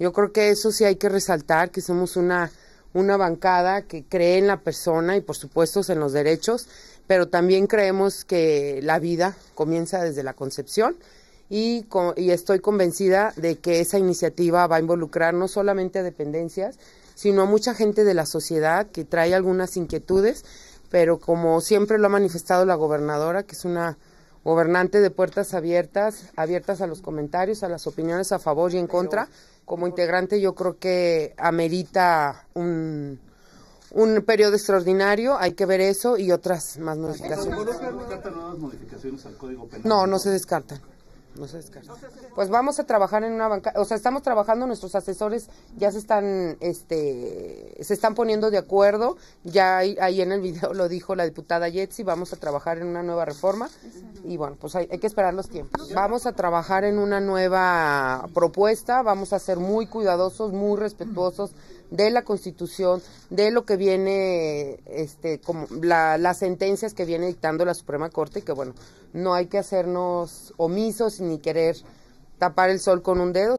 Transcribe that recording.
Yo creo que eso sí hay que resaltar, que somos una, bancada que cree en la persona y por supuesto en los derechos, pero también creemos que la vida comienza desde la concepción y estoy convencida de que esa iniciativa va a involucrar no solamente a dependencias, sino a mucha gente de la sociedad que trae algunas inquietudes, pero como siempre lo ha manifestado la gobernadora, que es una gobernante de puertas abiertas, abiertas a los comentarios, a las opiniones a favor y en contra. Como integrante yo creo que amerita un, un periodo extraordinario, hay que ver eso y otras más modificaciones. No, no se descartan. No se Pues vamos a trabajar en una banca, o sea, estamos trabajando, nuestros asesores ya se están, este, se están poniendo de acuerdo, ya ahí, en el video lo dijo la diputada Yetsi, vamos a trabajar en una nueva reforma y bueno, pues hay, que esperar los tiempos. Vamos a trabajar en una nueva propuesta, vamos a ser muy cuidadosos, muy respetuosos de la Constitución, de lo que viene, este, como las sentencias que viene dictando la Suprema Corte, y que bueno, no hay que hacernos omisos ni querer tapar el sol con un dedo.